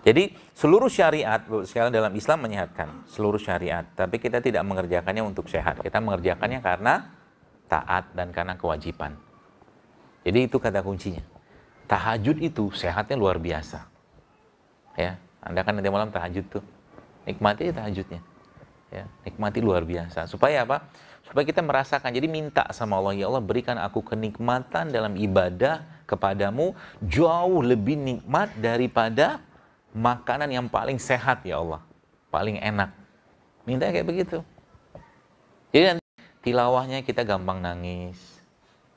Jadi seluruh syariat sekarang dalam Islam menyehatkan seluruh syariat, tapi kita tidak mengerjakannya untuk sehat. Kita mengerjakannya karena taat dan karena kewajiban. Jadi itu kata kuncinya. Tahajud itu sehatnya luar biasa. Ya, Anda kan nanti malam tahajud tuh. Nikmati aja tahajudnya. Ya, nikmati luar biasa. Supaya apa? Supaya kita merasakan. Jadi minta sama Allah, ya Allah berikan aku kenikmatan dalam ibadah kepadamu jauh lebih nikmat daripada makanan yang paling sehat ya Allah, paling enak. Minta kayak begitu. Jadi iya nanti tilawahnya kita gampang nangis,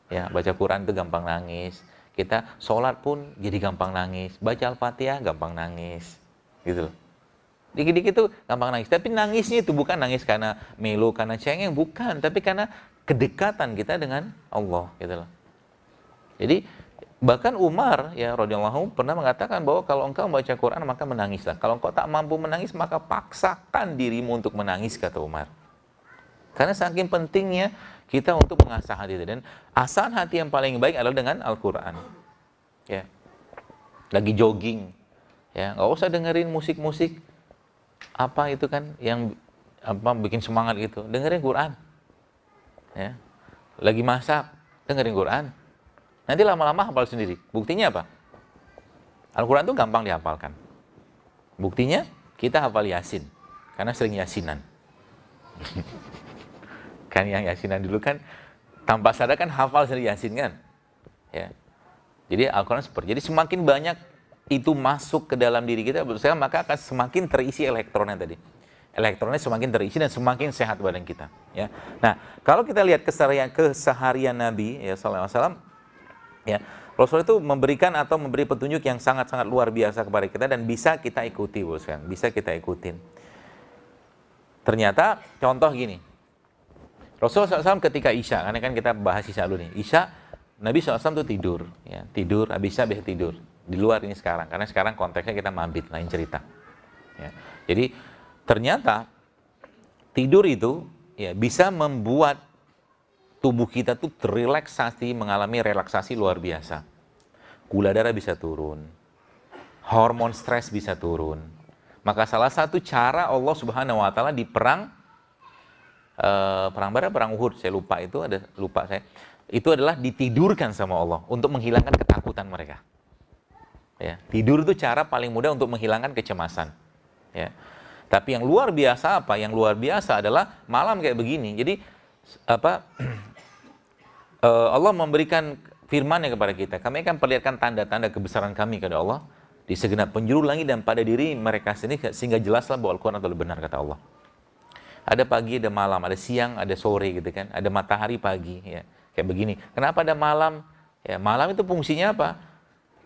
ya baca Quran itu gampang nangis. Kita sholat pun jadi gampang nangis, baca Al-Fatihah gampang nangis, gitu loh. Dikit-dikit tuh gampang nangis. Tapi nangisnya itu bukan nangis karena melo, karena cengeng, bukan. Tapi karena kedekatan kita dengan Allah, gitu loh. Jadi Bahkan Umar ya radhiyallahu pernah mengatakan bahwa kalau engkau membaca Quran maka menangislah. Kalau engkau tak mampu menangis maka paksakan dirimu untuk menangis kata Umar. Karena saking pentingnya kita untuk mengasah hati dan asahan hati yang paling baik adalah dengan Al-Qur'an. Ya. Lagi jogging. Ya, nggak usah dengerin musik-musik apa itu kan yang apa bikin semangat gitu. Dengerin Quran. Ya. Lagi masak, dengerin Quran Nanti lama-lama hafal sendiri. Buktinya apa? Al-Quran itu gampang dihafalkan. Buktinya kita hafal Yasin. Karena sering Yasinan. kan yang Yasinan dulu kan tanpa sadar kan hafal sendiri Yasin kan. Ya. Jadi Al-Quran seperti. Jadi semakin banyak itu masuk ke dalam diri kita, saya maka akan semakin terisi elektronnya tadi elektronnya semakin terisi dan semakin sehat badan kita ya nah kalau kita lihat keseharian keseharian Nabi ya saw Ya. Rasul itu memberikan atau memberi petunjuk yang sangat-sangat luar biasa kepada kita dan bisa kita ikuti, Bos kan? Bisa kita ikutin. Ternyata contoh gini. Rasul SAW ketika Isya, karena kan kita bahas Isya dulu nih. Isya, Nabi SAW itu tidur, ya, tidur, habis Isya biasa tidur. Di luar ini sekarang, karena sekarang konteksnya kita mampir lain cerita. Ya. Jadi ternyata tidur itu ya bisa membuat tubuh kita tuh terrelaksasi, mengalami relaksasi luar biasa. Gula darah bisa turun, hormon stres bisa turun. Maka salah satu cara Allah Subhanahu wa taala di perang uh, perang Badar, perang Uhud, saya lupa itu ada lupa saya. Itu adalah ditidurkan sama Allah untuk menghilangkan ketakutan mereka. Ya, tidur itu cara paling mudah untuk menghilangkan kecemasan. Ya. Tapi yang luar biasa apa? Yang luar biasa adalah malam kayak begini. Jadi apa Eh, Allah memberikan firman-Nya kepada kita. Kami akan perlihatkan tanda-tanda kebesaran kami kepada Allah di segenap penjuru langit dan pada diri mereka sendiri sehingga jelaslah bahwa Al-Quran adalah benar kata Allah. Ada pagi, ada malam, ada siang, ada sore gitu kan. Ada matahari pagi ya. Kayak begini. Kenapa ada malam? Ya, malam itu fungsinya apa?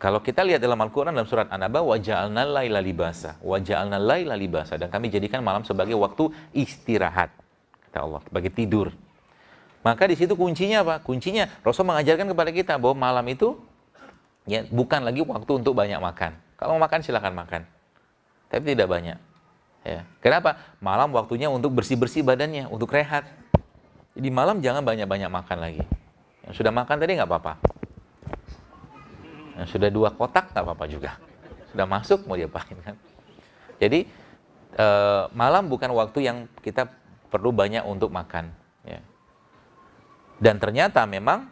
Kalau kita lihat dalam Al-Quran dalam surat An-Naba, waja'alna laila libasa, waja'alna laila libasa. Dan kami jadikan malam sebagai waktu istirahat, kata Allah, sebagai tidur. Maka di situ kuncinya apa? Kuncinya Rasul mengajarkan kepada kita bahwa malam itu ya bukan lagi waktu untuk banyak makan. Kalau mau makan silahkan makan, tapi tidak banyak. Ya. Kenapa? Malam waktunya untuk bersih-bersih badannya, untuk rehat. Jadi malam jangan banyak-banyak makan lagi. Yang sudah makan tadi nggak apa-apa. Yang sudah dua kotak nggak apa-apa juga. Sudah masuk mau diapain kan? Jadi e, malam bukan waktu yang kita perlu banyak untuk makan. Dan ternyata memang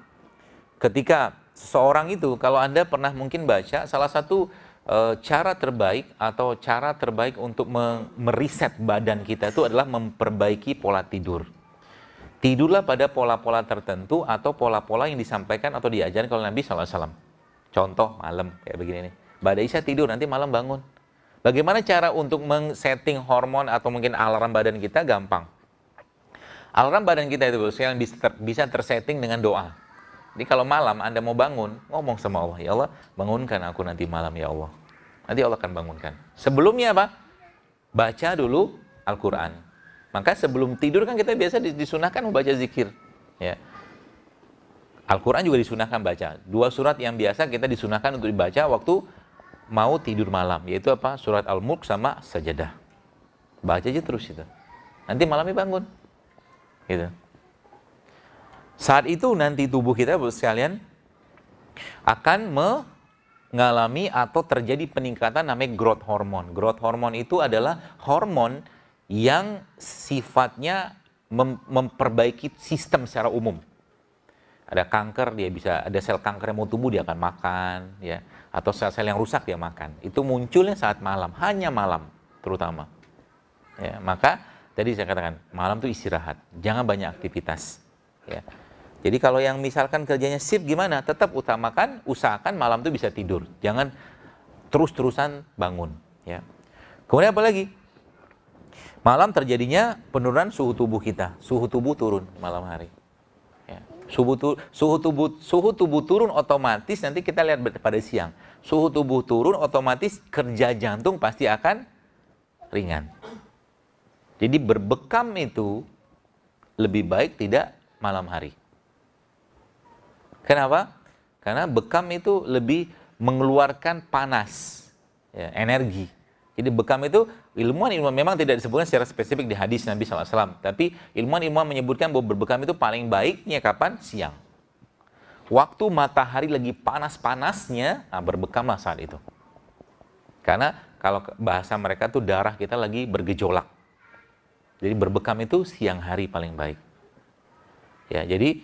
ketika seseorang itu, kalau Anda pernah mungkin baca, salah satu e, cara terbaik atau cara terbaik untuk me meriset badan kita itu adalah memperbaiki pola tidur. Tidurlah pada pola-pola tertentu atau pola-pola yang disampaikan atau diajarkan oleh Nabi SAW. Contoh malam kayak begini nih. Badai Isya tidur, nanti malam bangun. Bagaimana cara untuk men-setting hormon atau mungkin alarm badan kita gampang Alarm badan kita itu bos yang bisa, ter, bisa tersetting dengan doa. Jadi kalau malam Anda mau bangun, ngomong sama Allah, ya Allah, bangunkan aku nanti malam ya Allah. Nanti Allah akan bangunkan. Sebelumnya apa? Baca dulu Al-Qur'an. Maka sebelum tidur kan kita biasa disunahkan membaca zikir, ya. Al-Quran juga disunahkan baca. Dua surat yang biasa kita disunahkan untuk dibaca waktu mau tidur malam. Yaitu apa? Surat Al-Mulk sama Sajadah. Baca aja terus itu. Nanti malamnya bangun. Gitu. Saat itu nanti tubuh kita sekalian akan mengalami atau terjadi peningkatan namanya growth hormone. Growth hormone itu adalah hormon yang sifatnya mem memperbaiki sistem secara umum. Ada kanker dia bisa ada sel kanker yang mau tumbuh dia akan makan ya atau sel-sel yang rusak dia makan. Itu munculnya saat malam, hanya malam terutama. Ya, maka tadi saya katakan malam tuh istirahat, jangan banyak aktivitas. Ya. Jadi kalau yang misalkan kerjanya shift gimana? Tetap utamakan, usahakan malam tuh bisa tidur, jangan terus-terusan bangun. Ya. Kemudian apa lagi? Malam terjadinya penurunan suhu tubuh kita, suhu tubuh turun malam hari. Ya. Suhu, tu, suhu tubuh suhu tubuh turun otomatis nanti kita lihat pada siang. Suhu tubuh turun otomatis kerja jantung pasti akan ringan. Jadi berbekam itu lebih baik tidak malam hari. Kenapa? Karena bekam itu lebih mengeluarkan panas, ya, energi. Jadi bekam itu ilmuwan-ilmuwan memang tidak disebutkan secara spesifik di hadis Nabi SAW. Tapi ilmuwan-ilmuwan menyebutkan bahwa berbekam itu paling baiknya kapan? Siang. Waktu matahari lagi panas-panasnya, nah berbekamlah saat itu. Karena kalau bahasa mereka tuh darah kita lagi bergejolak. Jadi berbekam itu siang hari paling baik. Ya, jadi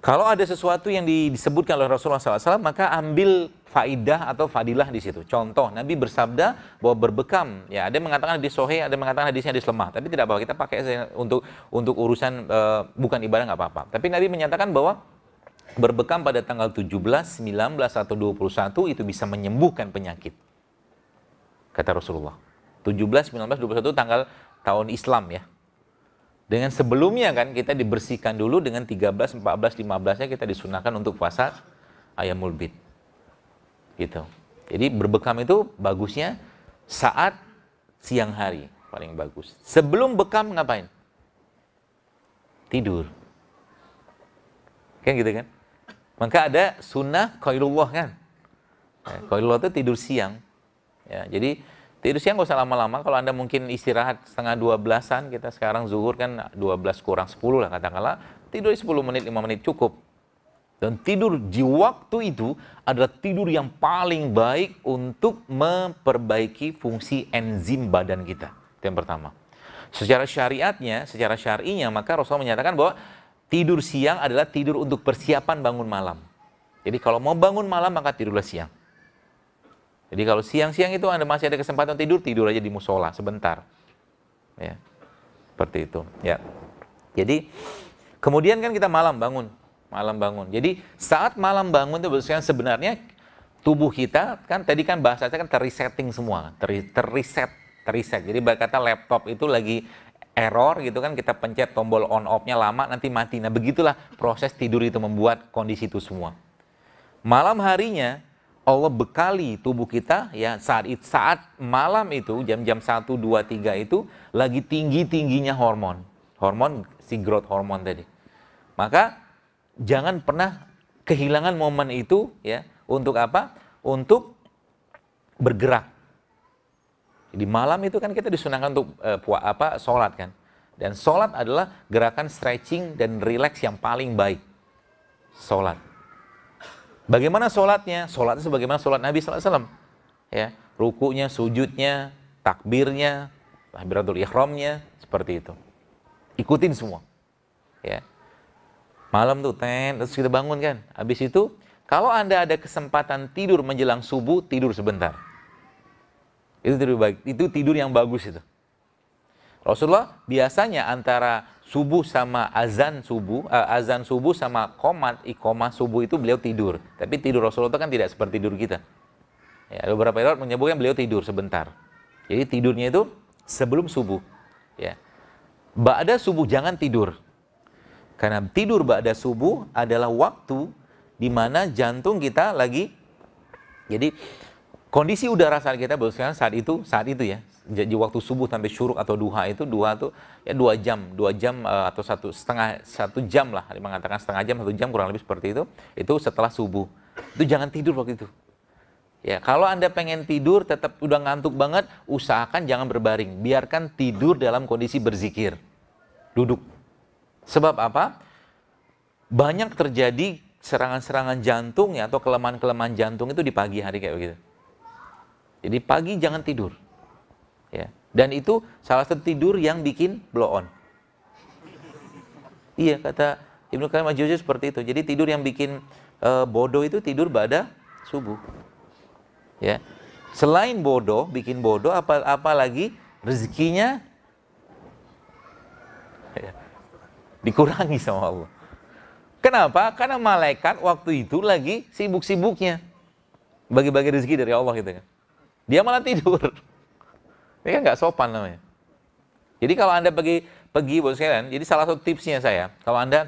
kalau ada sesuatu yang disebutkan oleh Rasulullah SAW, maka ambil faidah atau fadilah di situ. Contoh, Nabi bersabda bahwa berbekam. Ya, ada yang mengatakan hadis sohe, ada yang mengatakan hadisnya hadis lemah. Tapi tidak apa-apa, kita pakai untuk untuk urusan e, bukan ibadah nggak apa-apa. Tapi Nabi menyatakan bahwa berbekam pada tanggal 17, 19, atau 21 itu bisa menyembuhkan penyakit. Kata Rasulullah. 17, 19, 21 tanggal tahun Islam ya. Dengan sebelumnya kan kita dibersihkan dulu dengan 13, 14, 15-nya kita disunahkan untuk puasa ayam mulbit. Gitu. Jadi berbekam itu bagusnya saat siang hari paling bagus. Sebelum bekam ngapain? Tidur. Kan gitu kan? Maka ada sunnah qailullah kan. Ya, itu tidur siang. Ya, jadi Tidur siang gak usah lama-lama, kalau Anda mungkin istirahat setengah dua belasan, kita sekarang zuhur kan dua belas kurang sepuluh lah katakanlah, tidur sepuluh menit, lima menit cukup. Dan tidur di waktu itu adalah tidur yang paling baik untuk memperbaiki fungsi enzim badan kita. Itu yang pertama. Secara syariatnya, secara syarinya, maka Rasulullah menyatakan bahwa tidur siang adalah tidur untuk persiapan bangun malam. Jadi kalau mau bangun malam, maka tidurlah siang. Jadi kalau siang-siang itu Anda masih ada kesempatan tidur, tidur aja di musola sebentar. Ya. Seperti itu, ya. Jadi kemudian kan kita malam bangun, malam bangun. Jadi saat malam bangun itu kan sebenarnya tubuh kita kan tadi kan bahasanya kan terresetting semua, ter terreset, terreset. Jadi berkata laptop itu lagi error gitu kan kita pencet tombol on off-nya lama nanti mati. Nah, begitulah proses tidur itu membuat kondisi itu semua. Malam harinya Allah bekali tubuh kita ya saat saat malam itu jam-jam 1 2 3 itu lagi tinggi-tingginya hormon. Hormon si growth hormon tadi. Maka jangan pernah kehilangan momen itu ya untuk apa? Untuk bergerak. Di malam itu kan kita disunahkan untuk eh, apa? salat kan. Dan salat adalah gerakan stretching dan relax yang paling baik. Salat. Bagaimana sholatnya? Sholatnya sebagaimana sholat Nabi SAW. Ya, rukunya, sujudnya, takbirnya, takbiratul ihramnya, seperti itu. Ikutin semua. Ya. Malam tuh, ten, terus kita bangun kan. Habis itu, kalau Anda ada kesempatan tidur menjelang subuh, tidur sebentar. Itu tidur, itu tidur yang bagus itu. Rasulullah biasanya antara subuh sama azan subuh, uh, azan subuh sama komat ikomah subuh itu beliau tidur. Tapi tidur Rasulullah itu kan tidak seperti tidur kita. Ya, beberapa orang menyebutkan beliau tidur sebentar. Jadi tidurnya itu sebelum subuh. Ya. Ba'da subuh jangan tidur. Karena tidur ba'da subuh adalah waktu di mana jantung kita lagi jadi kondisi udara saat kita berusaha saat itu saat itu ya jadi waktu subuh sampai syuruk atau duha itu duha itu ya dua jam dua jam uh, atau satu setengah satu jam lah mengatakan setengah jam satu jam kurang lebih seperti itu itu setelah subuh itu jangan tidur waktu itu ya kalau anda pengen tidur tetap udah ngantuk banget usahakan jangan berbaring biarkan tidur dalam kondisi berzikir duduk sebab apa banyak terjadi serangan-serangan jantung ya atau kelemahan-kelemahan jantung itu di pagi hari kayak begitu jadi pagi jangan tidur dan itu salah satu tidur yang bikin blow on. Iya kata Ibnu Qayyim al seperti itu. Jadi tidur yang bikin e, bodoh itu tidur pada subuh. Ya. Selain bodoh, bikin bodoh apa lagi rezekinya ya, dikurangi sama Allah. Kenapa? Karena malaikat waktu itu lagi sibuk-sibuknya bagi-bagi rezeki dari Allah gitu kan. Dia malah tidur. Ini kan nggak sopan namanya. Jadi kalau Anda pergi pergi bos sekalian, jadi salah satu tipsnya saya, kalau Anda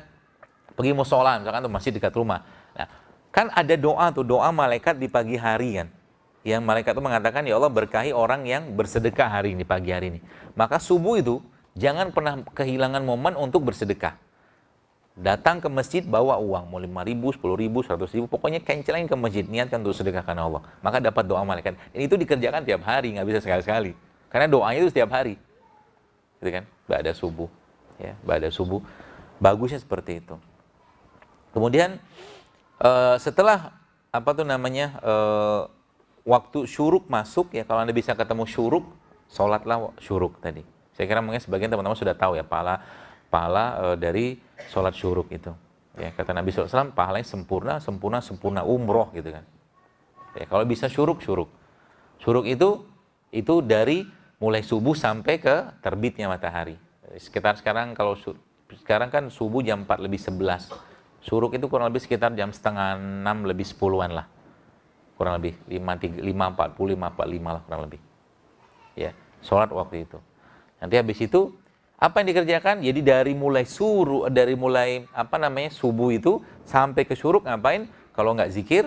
pergi musola misalkan tuh masih dekat rumah. Nah, kan ada doa tuh, doa malaikat di pagi hari kan. Yang malaikat itu mengatakan, "Ya Allah, berkahi orang yang bersedekah hari ini pagi hari ini." Maka subuh itu jangan pernah kehilangan momen untuk bersedekah. Datang ke masjid bawa uang, mau lima ribu, sepuluh ribu, seratus ribu, pokoknya kencelain ke masjid, niatkan untuk sedekahkan Allah. Maka dapat doa malaikat. Ini itu dikerjakan tiap hari, nggak bisa sekali-sekali. Karena doanya itu setiap hari. Gitu kan? Ba'da subuh. Ya, Ba'da subuh. Bagusnya seperti itu. Kemudian uh, setelah apa tuh namanya uh, waktu syuruk masuk ya kalau anda bisa ketemu syuruk sholatlah syuruk tadi saya kira mungkin sebagian teman-teman sudah tahu ya pahala pahala uh, dari sholat syuruk itu ya kata Nabi SAW pahalanya sempurna sempurna sempurna umroh gitu kan ya kalau bisa syuruk syuruk syuruk itu itu dari mulai subuh sampai ke terbitnya matahari. Sekitar sekarang kalau sekarang kan subuh jam 4 lebih 11. Suruk itu kurang lebih sekitar jam setengah 6 lebih 10-an lah. Kurang lebih 5, 3, 5, 40, 5, 45 lah kurang lebih. Ya, sholat waktu itu. Nanti habis itu apa yang dikerjakan? Jadi dari mulai suruh, dari mulai apa namanya subuh itu sampai ke suruk ngapain? Kalau nggak zikir,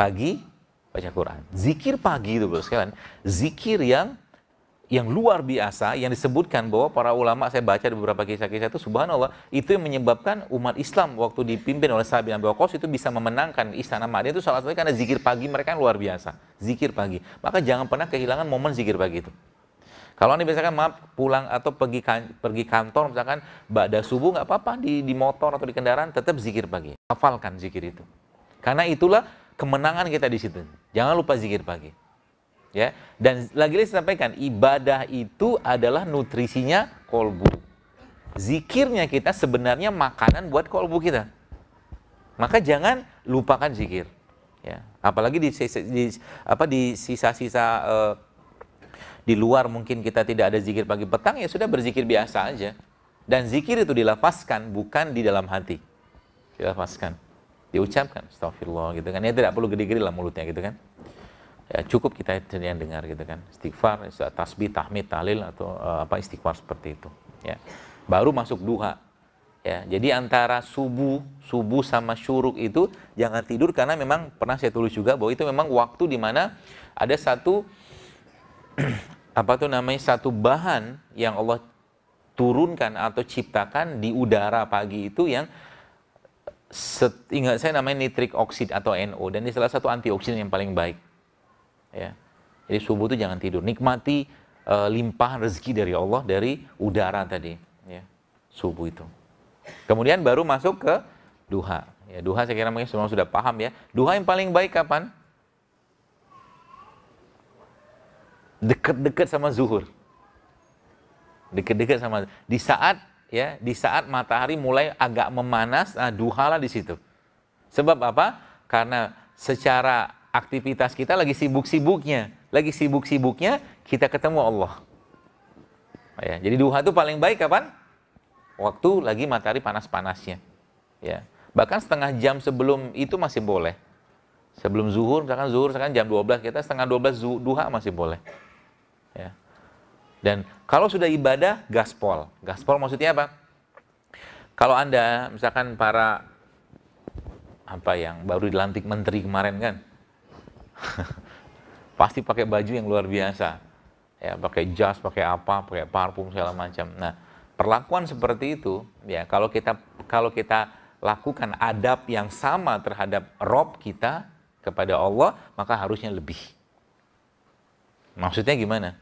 pagi baca Quran. Zikir pagi itu bro sekalian, zikir yang yang luar biasa yang disebutkan bahwa para ulama saya baca di beberapa kisah-kisah itu subhanallah itu yang menyebabkan umat Islam waktu dipimpin oleh sahabat bin Abi Waqqas itu bisa memenangkan istana Madinah itu salah satunya karena zikir pagi mereka yang luar biasa zikir pagi maka jangan pernah kehilangan momen zikir pagi itu kalau anda misalkan maaf pulang atau pergi kan, pergi kantor misalkan bada subuh nggak apa-apa di, di motor atau di kendaraan tetap zikir pagi hafalkan zikir itu karena itulah kemenangan kita di situ jangan lupa zikir pagi ya dan lagi-lagi saya sampaikan ibadah itu adalah nutrisinya kolbu zikirnya kita sebenarnya makanan buat kolbu kita maka jangan lupakan zikir ya apalagi di, di apa di sisa-sisa uh, di luar mungkin kita tidak ada zikir pagi petang ya sudah berzikir biasa aja dan zikir itu dilafaskan bukan di dalam hati dilafaskan diucapkan astagfirullah gitu kan ya tidak perlu gede-gede lah mulutnya gitu kan ya cukup kita yang dengar gitu kan istighfar tasbih tahmid tahlil atau uh, apa istighfar seperti itu ya baru masuk duha ya jadi antara subuh subuh sama syuruk itu jangan tidur karena memang pernah saya tulis juga bahwa itu memang waktu di mana ada satu apa tuh namanya satu bahan yang Allah turunkan atau ciptakan di udara pagi itu yang ingat saya namanya nitrik oksid atau NO dan ini salah satu antioksidan yang paling baik ya. Jadi subuh itu jangan tidur, nikmati uh, limpahan rezeki dari Allah dari udara tadi, ya. Subuh itu. Kemudian baru masuk ke duha. Ya, duha saya kira mungkin semua sudah paham ya. Duha yang paling baik kapan? Dekat-dekat sama zuhur. Dekat-dekat sama di saat ya, di saat matahari mulai agak memanas, nah duhalah di situ. Sebab apa? Karena secara aktivitas kita lagi sibuk-sibuknya, lagi sibuk-sibuknya kita ketemu Allah. Oh ya, jadi duha itu paling baik kapan? Waktu lagi matahari panas-panasnya. Ya. Bahkan setengah jam sebelum itu masih boleh. Sebelum zuhur, misalkan zuhur misalkan jam 12, kita setengah 12 duha masih boleh. Ya. Dan kalau sudah ibadah, gaspol. Gaspol maksudnya apa? Kalau Anda, misalkan para apa yang baru dilantik menteri kemarin kan, pasti pakai baju yang luar biasa ya pakai jas pakai apa pakai parfum segala macam nah perlakuan seperti itu ya kalau kita kalau kita lakukan adab yang sama terhadap Rob kita kepada Allah maka harusnya lebih maksudnya gimana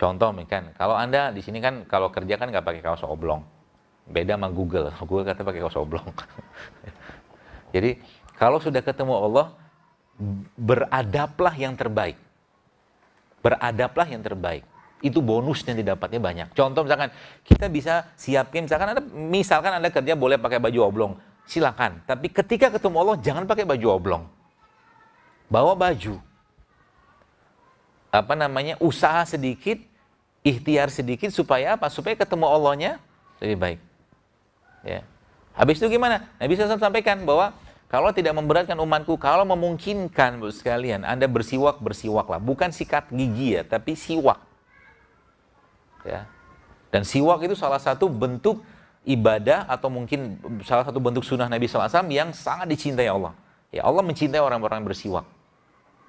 contoh kan kalau anda di sini kan kalau kerja kan nggak pakai kaos oblong beda sama Google Google kata pakai kaos oblong jadi kalau sudah ketemu Allah Beradaplah yang terbaik. beradaplah yang terbaik. Itu bonus yang didapatnya banyak. Contoh misalkan kita bisa siapkan, misalkan Anda misalkan Anda kerja boleh pakai baju oblong, silakan. Tapi ketika ketemu Allah jangan pakai baju oblong. Bawa baju. Apa namanya? usaha sedikit, ikhtiar sedikit supaya apa? Supaya ketemu Allahnya lebih baik. Ya. Habis itu gimana? Nabi SAW sampaikan bahwa kalau tidak memberatkan umatku, kalau memungkinkan bu sekalian, Anda bersiwak, bersiwaklah. Bukan sikat gigi ya, tapi siwak. Ya. Dan siwak itu salah satu bentuk ibadah atau mungkin salah satu bentuk sunnah Nabi SAW yang sangat dicintai Allah. Ya Allah mencintai orang-orang yang bersiwak.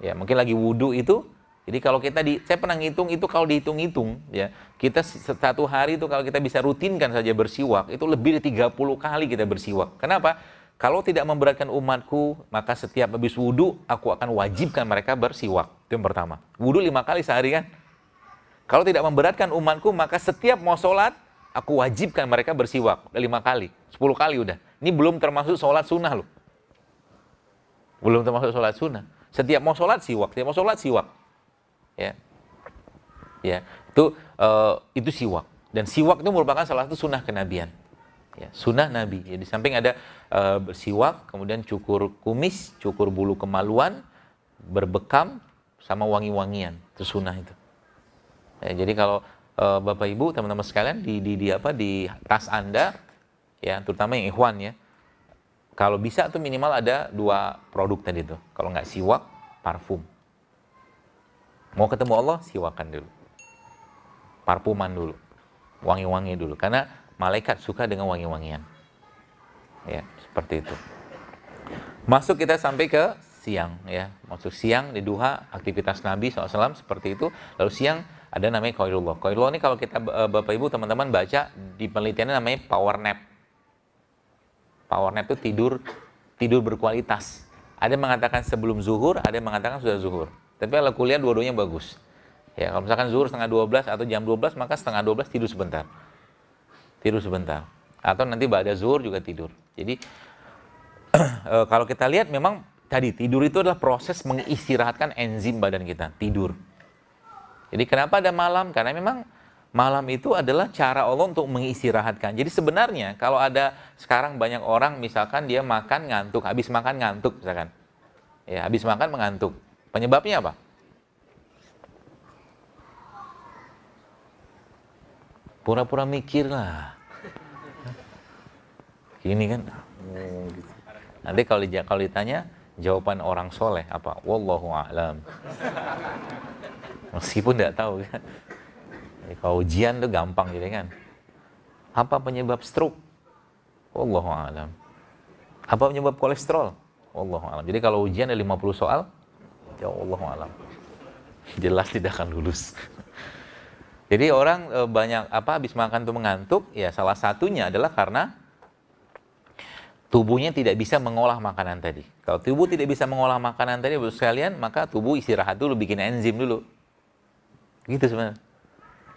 Ya mungkin lagi wudhu itu, jadi kalau kita di, saya pernah ngitung itu kalau dihitung-hitung ya, kita satu hari itu kalau kita bisa rutinkan saja bersiwak itu lebih dari 30 kali kita bersiwak. Kenapa? kalau tidak memberatkan umatku, maka setiap habis wudhu, aku akan wajibkan mereka bersiwak. Itu yang pertama. Wudhu lima kali sehari kan? Kalau tidak memberatkan umatku, maka setiap mau sholat, aku wajibkan mereka bersiwak. Udah lima kali, sepuluh kali udah. Ini belum termasuk sholat sunnah loh. Belum termasuk sholat sunnah. Setiap mau sholat siwak, setiap mau sholat siwak. Ya, ya itu uh, itu siwak. Dan siwak itu merupakan salah satu sunnah kenabian ya, sunnah Nabi. Ya, di samping ada uh, bersiwak, kemudian cukur kumis, cukur bulu kemaluan, berbekam, sama wangi-wangian, itu sunnah itu. Ya, jadi kalau uh, bapak ibu teman-teman sekalian di, di, di apa di tas anda, ya terutama yang ikhwan ya, kalau bisa tuh minimal ada dua produk tadi itu. Kalau nggak siwak, parfum. Mau ketemu Allah, siwakan dulu. Parfuman dulu. Wangi-wangi dulu. Karena malaikat suka dengan wangi-wangian. Ya, seperti itu. Masuk kita sampai ke siang ya. Masuk siang di duha aktivitas Nabi SAW seperti itu. Lalu siang ada namanya Qailullah. Qailullah ini kalau kita eh, Bapak Ibu teman-teman baca di penelitiannya namanya power nap. Power nap itu tidur tidur berkualitas. Ada yang mengatakan sebelum zuhur, ada yang mengatakan sudah zuhur. Tapi kalau kuliah dua-duanya bagus. Ya, kalau misalkan zuhur setengah 12 atau jam 12 maka setengah 12 tidur sebentar tidur sebentar. Atau nanti pada zuhur juga tidur. Jadi eh, kalau kita lihat memang tadi tidur itu adalah proses mengistirahatkan enzim badan kita, tidur. Jadi kenapa ada malam? Karena memang malam itu adalah cara Allah untuk mengistirahatkan. Jadi sebenarnya kalau ada sekarang banyak orang misalkan dia makan ngantuk, habis makan ngantuk misalkan. Ya, habis makan mengantuk. Penyebabnya apa? pura-pura mikir lah ini kan hmm, gitu. nanti kalau kalau ditanya jawaban orang soleh apa wallahu alam meskipun tidak tahu kan kalau ujian tuh gampang gitu kan apa penyebab stroke wallahu alam apa penyebab kolesterol wallahu alam jadi kalau ujian ada 50 soal ya wallahu alam jelas tidak akan lulus jadi orang e, banyak apa habis makan tuh mengantuk, ya salah satunya adalah karena tubuhnya tidak bisa mengolah makanan tadi. Kalau tubuh tidak bisa mengolah makanan tadi, bos sekalian, maka tubuh istirahat dulu, bikin enzim dulu. Gitu sebenarnya.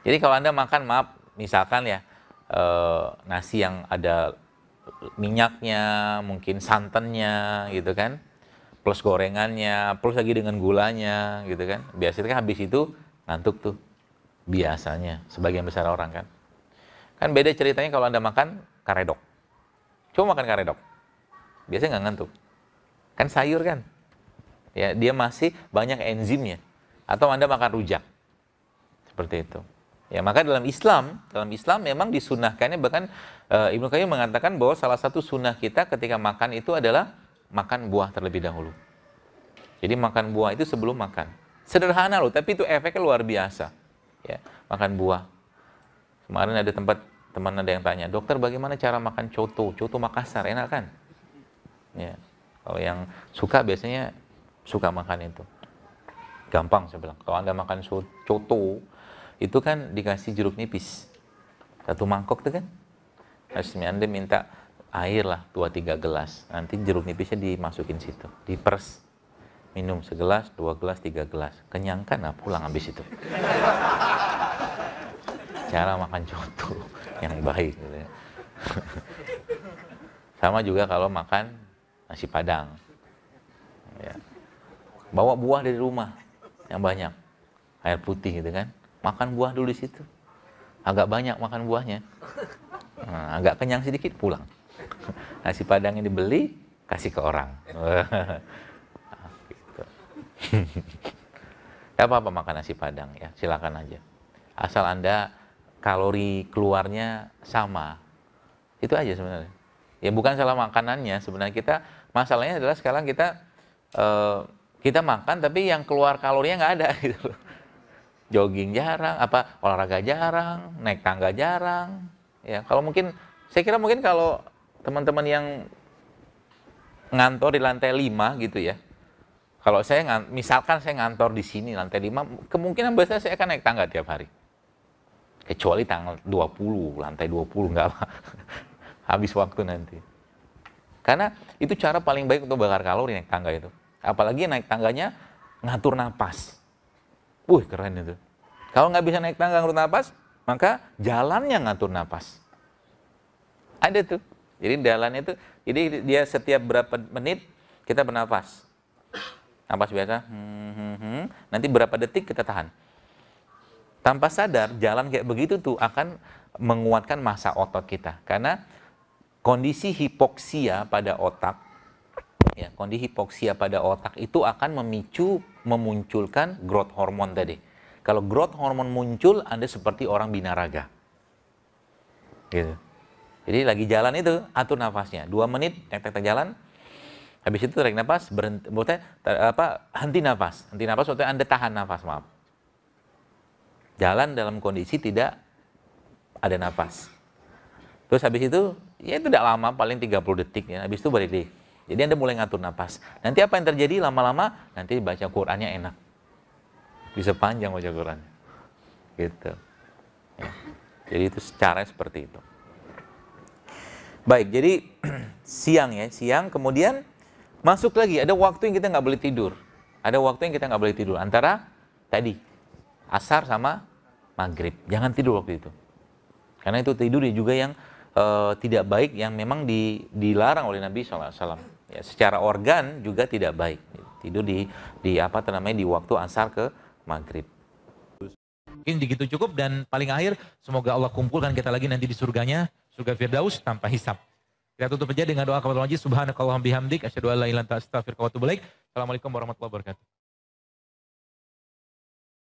Jadi kalau Anda makan, maaf, misalkan ya, e, nasi yang ada minyaknya, mungkin santannya gitu kan, plus gorengannya, plus lagi dengan gulanya gitu kan. Biasanya kan habis itu ngantuk tuh biasanya sebagian besar orang kan. Kan beda ceritanya kalau Anda makan karedok. Coba makan karedok. Biasanya nggak ngantuk. Kan sayur kan. Ya, dia masih banyak enzimnya. Atau Anda makan rujak. Seperti itu. Ya, maka dalam Islam, dalam Islam memang disunahkannya bahkan e, Ibnu Qayyim mengatakan bahwa salah satu sunnah kita ketika makan itu adalah makan buah terlebih dahulu. Jadi makan buah itu sebelum makan. Sederhana loh, tapi itu efeknya luar biasa ya makan buah kemarin ada tempat teman ada yang tanya dokter bagaimana cara makan coto coto Makassar enak kan ya kalau yang suka biasanya suka makan itu gampang saya bilang kalau anda makan coto itu kan dikasih jeruk nipis satu mangkok itu kan harusnya anda minta air lah tua tiga gelas nanti jeruk nipisnya dimasukin situ diperes minum segelas, dua gelas, tiga gelas. Kenyang kan? Nah, pulang habis itu. Cara makan coto yang baik. Gitu ya. Sama juga kalau makan nasi padang. Ya. Bawa buah dari rumah yang banyak. Air putih gitu kan. Makan buah dulu di situ. Agak banyak makan buahnya. Nah, agak kenyang sedikit pulang. Nasi padang padangnya dibeli, kasih ke orang. Gak apa-apa makan nasi padang ya, silakan aja. Asal Anda kalori keluarnya sama. Itu aja sebenarnya. Ya bukan salah makanannya, sebenarnya kita masalahnya adalah sekarang kita eh, kita makan tapi yang keluar kalorinya nggak ada gitu Jogging jarang, apa olahraga jarang, naik tangga jarang. Ya, kalau mungkin saya kira mungkin kalau teman-teman yang ngantor di lantai 5 gitu ya, kalau saya misalkan saya ngantor di sini lantai 5, kemungkinan besar saya akan naik tangga tiap hari. Kecuali tanggal 20, lantai 20 nggak habis waktu nanti. Karena itu cara paling baik untuk bakar kalori naik tangga itu. Apalagi naik tangganya ngatur napas. Wih keren itu. Kalau nggak bisa naik tangga ngatur napas, maka jalannya ngatur napas. Ada tuh. Jadi jalannya itu, jadi dia setiap berapa menit kita bernapas Napas biasa. Hmm, hmm, hmm. Nanti berapa detik kita tahan. Tanpa sadar, jalan kayak begitu tuh akan menguatkan masa otot kita. Karena kondisi hipoksia pada otak, ya kondisi hipoksia pada otak itu akan memicu, memunculkan growth hormone tadi. Kalau growth hormone muncul, Anda seperti orang binaraga. Gitu. Jadi lagi jalan itu, atur nafasnya. Dua menit, tek-tek jalan, Habis itu tarik nafas, berhenti, maksudnya apa, henti nafas. Henti nafas maksudnya Anda tahan nafas, maaf. Jalan dalam kondisi tidak ada nafas. Terus habis itu, ya itu tidak lama, paling 30 detik. Ya. Habis itu balik deh. Jadi Anda mulai ngatur nafas. Nanti apa yang terjadi lama-lama, nanti baca Qurannya enak. Bisa panjang baca Qurannya. Gitu. Ya. Jadi itu secara seperti itu. Baik, jadi siang ya, siang kemudian Masuk lagi, ada waktu yang kita nggak boleh tidur. Ada waktu yang kita nggak boleh tidur. Antara tadi, asar sama maghrib. Jangan tidur waktu itu. Karena itu tidur juga yang e, tidak baik, yang memang di, dilarang oleh Nabi SAW. Ya, secara organ juga tidak baik. Tidur di, di apa namanya di waktu asar ke maghrib. Ini begitu cukup dan paling akhir semoga Allah kumpulkan kita lagi nanti di surganya, surga Firdaus tanpa hisap. Kita tutup aja dengan doa kepada Allah Subhanakallahumma bihamdik asyhadu an la ilaha illa anta astaghfiruka wa atubu ilaik. Assalamualaikum warahmatullahi wabarakatuh.